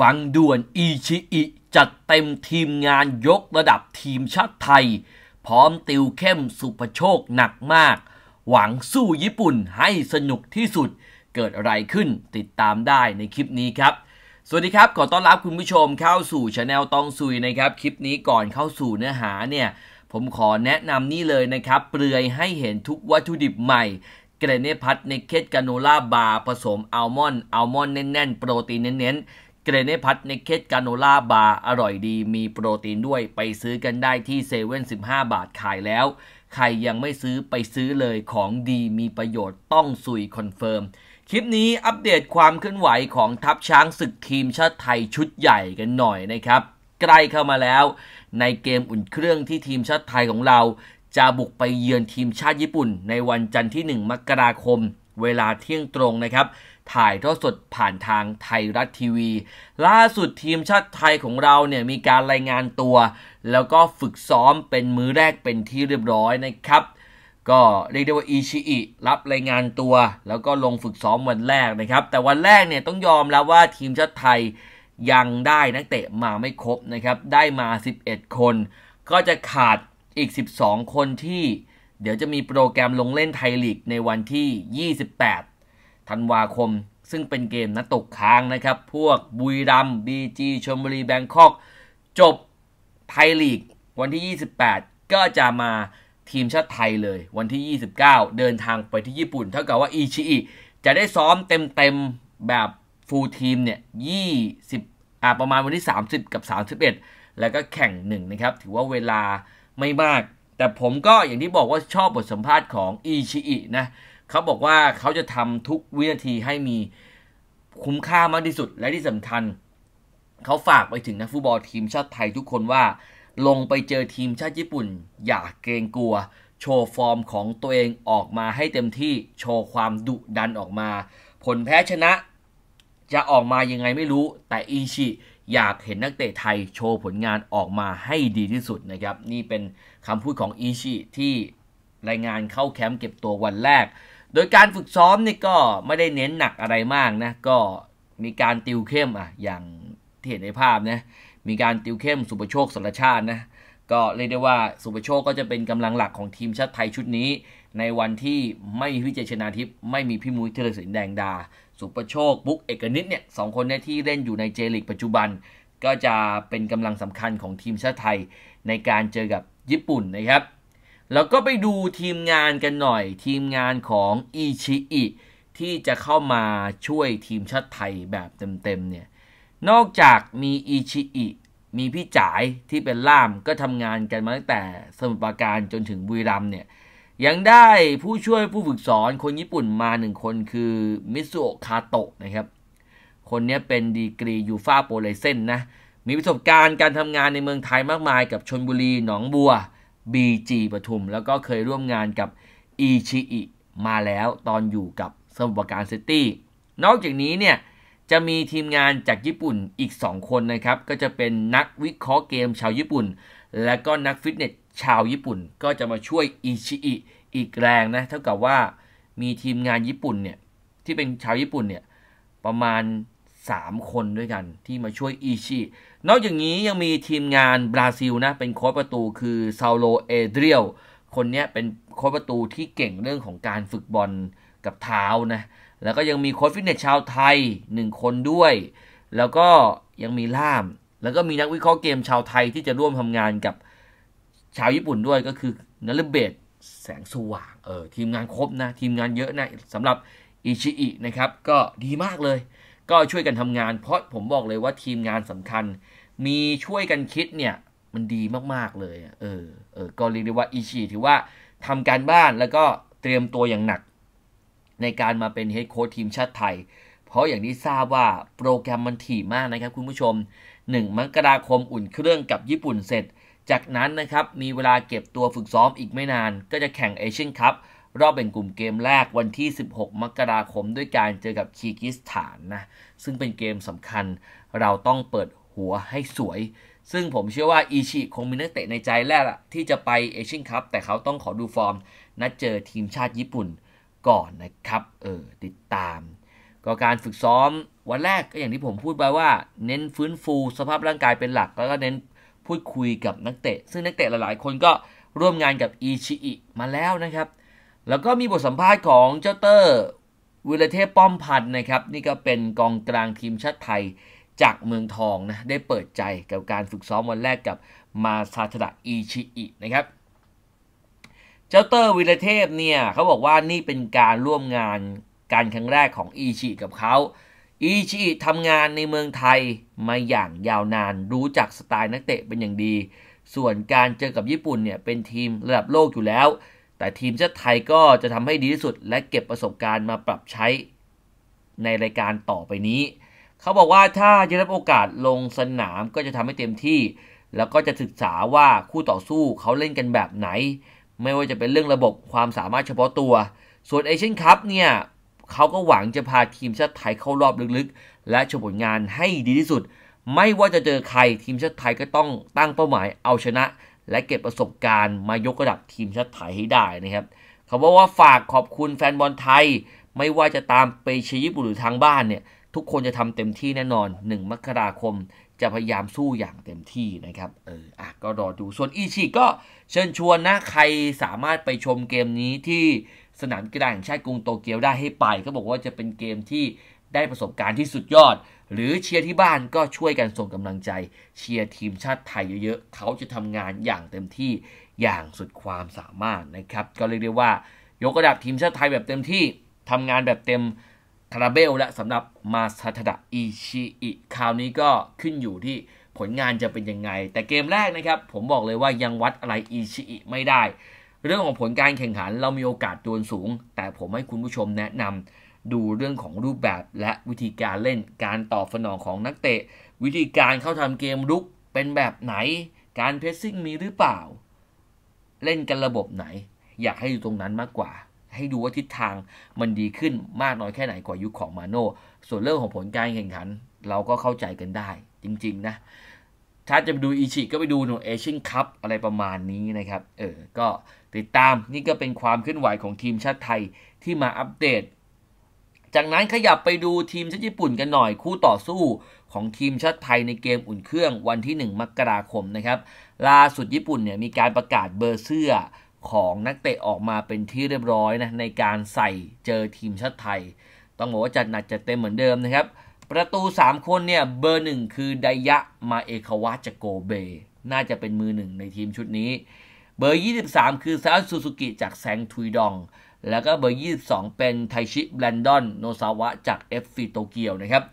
ฟังด่วนอีชิอิ จัดเต็มทีมงานยกระดับทีมชาติไทย พร้อมติวเข้มสุภโชคหนักมาก หวังสู้ญี่ปุ่นให้สนุกที่สุด เกิดอะไรขึ้นติดตามได้ในคลิปนี้ครับสวัสดีครับ ขอต้อนรับคุณผู้ชมเข้าสู่ชาแนลตองซุยนะครับ คลิปนี้ก่อนเข้าสู่เนื้อหาเนี่ย ผมขอแนะนำนี่เลยนะครับ เปลือยให้เห็นทุกวัตถุดิบใหม่เกรเนพัทเนเคตกาโนล่าบาร์ผสมอัลมอนด์อัลมอนด์แน่นๆโปรตีนเน้นๆเกรเนพัทเนเคตกาโนล่าบาร์อร่อยดีมีโปรตีนด้วยไปซื้อกันได้ที่เซเว่นสิบห้าบาทขายแล้ว ใครยังไม่ซื้อไปซื้อเลยของดีมีประโยชน์ต้องสุยคอนเฟิร์มคลิปนี้อัปเดตความเคลื่อนไหวของทัพช้างศึกทีมชาติไทยชุดใหญ่กันหน่อยนะครับ ใกล้เข้ามาแล้ว ในเกมอุ่นเครื่องที่ทีมชาติไทยของเรา จะบุกไปเยือนทีมชาติญี่ปุ่น ในวันจันทร์ที่ 1 มกราคม เวลาเที่ยงตรงนะครับถ่ายทอดสดผ่านทางไทยรัฐทีวี ล่าสุดทีมชาติไทยของเราเนี่ยมีการรายงานตัว แล้วก็ฝึกซ้อมเป็นมือแรกเป็นที่เรียบร้อยนะครับ ก็เรียกได้ว่าอิชิอิรับรายงานตัว แล้วก็ลงฝึกซ้อมวันแรกนะครับแต่วันแรกเนี่ยต้องยอมแล้วว่าทีมชาติไทยยังได้นักเตะมาไม่ครบนะครับได้มา 11 คน ก็จะขาดอีก 12 คนที่ เดี๋ยวจะมีโปรแกรมลงเล่นไทยลีกในวันที่28ธันวาคมซึ่งเป็นเกมนัดตกค้างนะครับ พวกบุยรัมบีจีชมบุรี แบงคอก จบไทยลีก วันที่ 28 ก็จะมาทีมชาติไทยเลยวันที่ 29 เดินทางไปที่ญี่ปุ่น เท่ากับว่าอิชิอิจะได้ซ้อมเต็มๆแบบฟูลทีมเนี่ย 20อ่าประมาณวันที่ 30 กับ 31 แล้วก็แข่งหนึ่งนะครับ ถือว่าเวลาไม่มาก แต่ผมก็อย่างที่บอกว่าชอบบทสัมภาษณ์ของอิชิอินะเขาบอกว่าเขาจะทำทุกวินาทีให้มีคุ้มค่ามากที่สุดและที่สำคัญ เขาฝากไปถึงนักฟุตบอลทีมชาติไทยทุกคนว่าลงไปเจอทีมชาติญี่ปุ่น อย่าเกรงกลัว โชว์ฟอร์มของตัวเองออกมาให้เต็มที่โชว์ความดุดันออกมา ผลแพ้ชนะจะออกมายังไงไม่รู้ แต่อีชิอยากเห็นนักเตะไทยโชว์ผลงานออกมาให้ดีที่สุดนะครับ นี่เป็นคำพูดของอีชิที่รายงานเข้าแคมป์เก็บตัววันแรกโดยการฝึกซ้อมนี่ก็ไม่ได้เน้นหนักอะไรมากนะก็มีการติวเข้มอ่ะอย่างที่เห็นในภาพนะมีการติวเข้ม สุประโชคสรชาตินะก็เรียกได้ว่าสุประโชค ก็จะเป็นกำลังหลักของทีมชาติไทยชุดนี้ ในวันที่ไม่มีพิเจชนาทิพย์ ไม่มีพี่มุ้ยเทเลสินแดงดาสุประโชคบุ๊กเอกนิตเนี่ยสองคนเนี่ยที่เล่นอยู่ในเจลิกปัจจุบันก็จะเป็นกำลังสำคัญของทีมชาติไทย ในการเจอกับญี่ปุ่นนะครับแล้วก็ไปดูทีมงานกันหน่อย ทีมงานของอิชิอิ ที่จะเข้ามาช่วยทีมชาติไทยแบบเต็มๆเนี่ยนอกจากมีอิชิอิ มีพี่จ่ายที่เป็นล่าม ก็ทำงานกันมาตั้งแต่สมุทรปราการจนถึงบุรีรัมเนี่ยยังได้ผู้ช่วยผู้ฝึกสอนคนญี่ปุ่นมาหนึ่งคนคือมิสุโอคาโตะนะครับ คนนี้เป็นดีกรียูฟาโปรไลเซนนะ มีประสบการณ์การทำงานในเมืองไทยมากมายกับชนบุรีหนองบัว BG ปทุมแล้วก็เคยร่วมงานกับอีชิอิมาแล้วตอนอยู่กับสมุทรปราการซิตี้ นอกจากนี้เนี่ยจะมีทีมงานจากญี่ปุ่นอีก2คนนะครับ ก็จะเป็นนักวิเคราะห์เกมชาวญี่ปุ่น และก็นักฟิตเนส ชาวญี่ปุ่นก็จะมาช่วยอิชิอิอีกแรงนะเท่ากับว่า มีทีมงานญี่ปุ่นเนี่ยที่เป็นชาวญี่ปุ่นเนี่ยประมาณ3 คนด้วยกันที่มาช่วยอิชิ นอกจากนี้ยังมีทีมงานบราซิลนะ เป็นโค้ชประตูคือซาโลเอเดรียล คนนี้เป็นโค้ชประตูที่เก่งเรื่องของการฝึกบอลกับเท้านะ แล้วก็ยังมีโค้ชฟิตเนสชาวไทย 1 คนด้วย แล้วก็ยังมีล่าม แล้วก็มีนักวิเคราะห์เกมชาวไทย ที่จะร่วมทำงานกับชาวญี่ปุ่นด้วยก็คือนลเบต แสงสว่าง เออทีมงานครบนะทีมงานเยอะนะสำหรับอิชิอินะครับก็ดีมากเลยก็ช่วยกันทำงานเพราะผมบอกเลยว่าทีมงานสำคัญ มีช่วยกันคิดเนี่ยมันดีมากๆเลย เออ เออก็เรียกได้ว่าอิชิถือว่าทำการบ้านแล้วก็เตรียมตัวอย่างหนัก ในการมาเป็นเฮดโค้ชทีมชาติไทย เพราะอย่างที่ทราบว่าโปรแกรมมันถี่มากนะครับคุณผู้ชม 1มกราคมอุ่นเครื่องกับญี่ปุ่นเสร็จ จากนั้นนะครับมีเวลาเก็บตัวฝึกซ้อมอีกไม่นาน ก็จะแข่งเอเชียนคัพรอบแบ่งกลุ่มเกมแรกวันที่ 16 มกราคมด้วยการเจอกับคีกิสถานนะซึ่งเป็นเกมสำคัญเราต้องเปิดหัวให้สวย ซึ่งผมเชื่อว่าอิชิคงมีนักเตะในใจแรกที่จะไปเอเชียนคัพแต่เขาต้องขอดูฟอร์ม นัดเจอทีมชาติญี่ปุ่นก่อนนะครับ เออ ติดตามก็การฝึกซ้อมวันแรกก็อย่างที่ผมพูดไปว่า เน้นฟื้นฟูสภาพร่างกายเป็นหลัก แล้วก็เน้นพูดคุยกับนักเตะซึ่งนักเตะหลายๆคนก็ร่วมงานกับอีชิอิมาแล้วนะครับแล้วก็มีบทสัมภาษณ์ของเจ้าเตอร์วิลเทพป้อมพันธ์นะครับ นี่ก็เป็นกองกลางทีมชาติไทยจากเมืองทองนะได้เปิดใจกับการฝึกซ้อมวันแรกกับมาซาทระอิชิอินะครับเจ้าเตอร์วิลเทพเนี่ยเขาบอกว่านี่เป็นการร่วมงานการครั้งแรกของอิชิกับเขาอิชิทำงานในเมืองไทยมาอย่างยาวนาน รู้จักสไตล์นักเตะเป็นอย่างดี ส่วนการเจอกับญี่ปุ่นเนี่ยเป็นทีมระดับโลกอยู่แล้วแต่ทีมชาติไทยก็จะทำให้ดีที่สุด และเก็บประสบการณ์มาปรับใช้ในรายการต่อไปนี้ เขาบอกว่าถ้าจะรับโอกาสลงสนามก็จะทำให้เต็มที่ แล้วก็จะศึกษาว่าคู่ต่อสู้เขาเล่นกันแบบไหน ไม่ว่าจะเป็นเรื่องระบบความสามารถเฉพาะตัว ส่วนเอเชียนคัพเนี่ยเขาก็หวังจะพาทีมชาติไทยเข้ารอบลึกๆ และโชว์ผลงานให้ดีที่สุด ไม่ว่าจะเจอใครทีมชาติไทยก็ต้องตั้งเป้าหมายเอาชนะและเก็บประสบการณ์ มายกระดับทีมชาติไทยให้ได้นะครับเขาบอกว่าฝากขอบคุณแฟนบอลไทย ไม่ว่าจะตามไปเชียิปุ่นหรือทางบ้านเนี่ย ทุกคนจะทำเต็มที่แน่นอน 1 มกราคมจะพยายามสู้อย่างเต็มที่นะครับเอออ่ะก็รอดูส่วนอีชิก็เชิญชวนนะ ใครสามารถไปชมเกมนี้ที่สนามกีฬาแห่งชาติกรุงโตเกียวได้ให้ไปก็บอกว่าจะเป็นเกมที่ได้ประสบการณ์ที่สุดยอด หรือเชียร์ที่บ้านก็ช่วยกันส่งกำลังใจ เชียร์ทีมชาติไทยเยอะๆเขาจะทำงานอย่างเต็มที่อย่างสุดความสามารถนะครับ ก็เรียกได้ว่ายกระดับทีมชาติไทยแบบเต็มที่ทำงานแบบเต็มคาราเบล และสำหรับมาซาทดะอิชิอิคราวนี้ก็ขึ้นอยู่ที่ผลงานจะเป็นยังไงแต่เกมแรกนะครับ ผมบอกเลยว่ายังวัดอะไรอิชิอิไม่ได้เรื่องของผลการแข่งขันเรามีโอกาสโดนสูง แต่ผมให้คุณผู้ชมแนะนำดูเรื่องของรูปแบบและวิธีการเล่นการตอบสนองของนักเตะ วิธีการเข้าทำเกมรุก เป็นแบบไหน การเพรสซิ่งมีหรือเปล่า เล่นกันระบบไหน อยากให้ยูตรงนั้นมากกว่า ให้ดูว่าทิศทางมันดีขึ้นมากน้อยแค่ไหนกว่ายุคของมาโน่ ส่วนเรื่องของผลการแข่งขัน เราก็เข้าใจกันได้ จริง ๆ นะถ้าจะไปดูอีชิก็ไปดูหนูเอเชียนคัพอะไรประมาณนี้นะครับ เออ ก็ติดตามนี่ก็เป็นความเคลื่อนไหวของทีมชาติไทยที่มาอัปเดต จากนั้นขยับไปดูทีมชาติญี่ปุ่นกันหน่อยคู่ต่อสู้ของทีมชาติไทยในเกมอุ่นเครื่องวันที่ 1 มกราคมนะครับล่าสุดญี่ปุ่นเนี่ยมีการประกาศเบอร์เสื้อของนักเตะออกมาเป็นที่เรียบร้อยนะในการใส่เจอทีมชาติไทย ต้องบอกว่าจัดหนักจัดเต็มเหมือนเดิมนะครับประตู 3คนเนี่ยเบอร์หนึ่งคือ ไดยะมาเอคาวะจากโกเบ น่าจะเป็นมือหนึ่งในทีมชุดนี้ เบอร์ 23 คือ ซาซูซูกิจาก แซง ทุยดอง แล้วก็เบอร์ 22 เป็นไทชิ แบรนดอน โนซาวะ จากเอฟซีโตเกียวนะครับ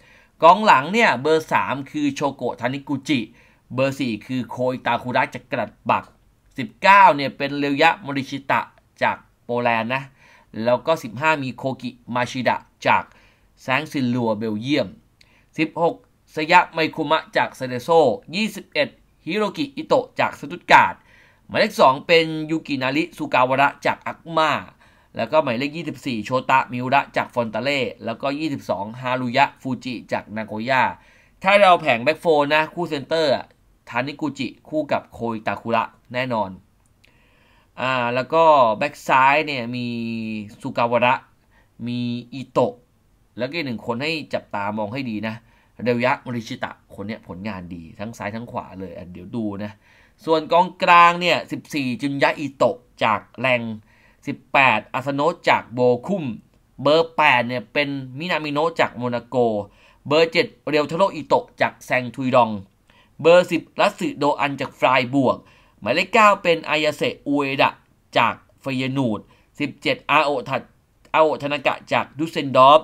กองหลังเนี่ยเบอร์ 3 คือโชโกทานิกุจิ เบอร์ 4 คือโคอิตาคุระจากกรัดบัก 19เนี่ยเป็นเรียวยะมริชิตะจากโปแลนด์นะแล้วก็ 15มีโคกิมาชิดะจากแซงซินลัวเบลเยียม16สยะไมคุมะจากเซเดโซ 21 ฮิโรกิ อิโตะจากสตุตการ์ดหมายเลข2เป็นยูกินาริสุกาวระ จากอักมา แล้วก็หมายเลข24 โชตะ มิระจาก ฟอนตาเล่ แล้วก็ 22ฮารุยะ ฟูจิจากนาโกย่าถ้าเราแผงแบ็กโฟนะคู่เซนเตอร์ทานิกุจิคู่กับโคยตาคุระแน่นอน อ่าแล้วก็แบ็กซ้ายเนี่ยมีสุกาวระมีอิโตะแล้วก็หนึ่งคนให้จับตามองให้ดีนะเดวยะมริชิตะคนเนี้ยผลงานดีทั้งซ้ายทั้งขวาเลยเดี๋ยวดูนะส่วนกองกลางเนี่ย14จุนยะอิโตะจากแรง18อาซโนจากโบคุมเบอร์8เนี่ยเป็นมินามิโนจากโมนาโก เบอร์7เรียวทโรอิโตะจากแซงทุยดองเบอร์ 10 รัสสึโดอันจากฟรายบวก หมายเลข9เป็นอายาเซอุเอดะจากเฟยนูด17อาโอทัดอาโอธนากะจากดุเซนดอฟ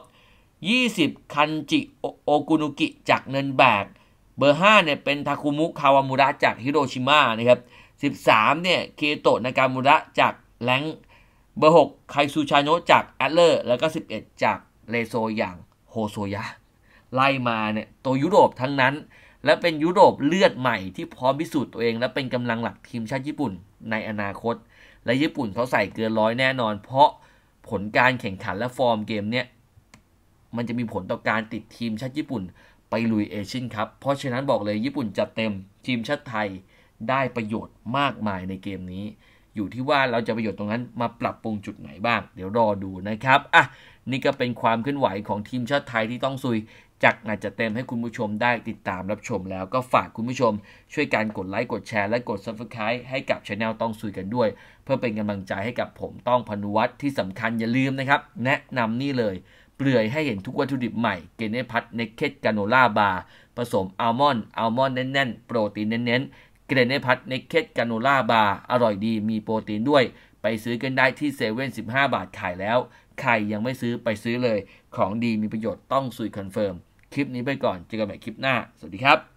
20 คันจิโอกุนุกิ จากเนินแบก เบอร์ 5เนี่ยเป็นทาคุมุ คาวามุระ จาก ฮิโรชิมานะครับ13 เนี่ย เคโตะนากามุระ จากแลงเบอร์6ไคซูชาโนจากแอตเลอร์ แล้วก็ 11 จากเลโซอย่าง โฮโซยะไล่มาเนี่ย ตัวยุโรปทั้งนั้น และเป็นยุโรปเลือดใหม่ที่พร้อมพิสูจน์ตัวเองและเป็นกำลังหลักทีมชาติญี่ปุ่นในอนาคต และญี่ปุ่นเขาใส่เกินร้อยแน่นอน เพราะผลการแข่งขันและฟอร์มเกมเนี่ยมันจะมีผลต่อการติดทีมชาติญี่ปุ่นไปลุยเอเชียนครับ เพราะฉะนั้นบอกเลยญี่ปุ่นจัดเต็มทีมชาติไทยได้ประโยชน์มากมายในเกมนี้ อยู่ที่ว่าเราจะประโยชน์ตรงนั้นมาปรับปรุงจุดไหนบ้าง เดี๋ยวรอดูนะครับ อ่ะนี่ก็เป็นความเคลื่อนไหวของทีมชาติไทยที่ต้องซุยจักอาจจะเต็มให้คุณผู้ชมได้ติดตามรับชมแล้วก็ฝากคุณผู้ชม ช่วยการกดไลค์กดแชร์และกด s u b สไครต์ให้กับช anel ต้องซุยกันด้วย เพื่อเป็นกำลังใจให้กับผมต้องพนุวัตที่สำคัญอย่าลืมนะครับ แนะนำนี่เลยเลื่อยให้เห็นทุกวัตถุดิบใหม่ เกเนพัทเนคเคตกาโนล่าบาร์ผสมอัลมอนด์อัลมอนด์แน่นๆ โปรตีนเน้นๆ เกเนพัทเนคเคตกาโนล่าบาร์อร่อยดีมีโปรตีนด้วย ไปซื้อกันได้ที่เซเว่นสิบห้าบาทขายแล้วใครยังไม่ซื้อไปซื้อเลย ของดีมีประโยชน์ต้องซุยคอนเฟิร์ม คลิปนี้ไปก่อนเจอกันใหม่คลิปหน้าสวัสดีครับ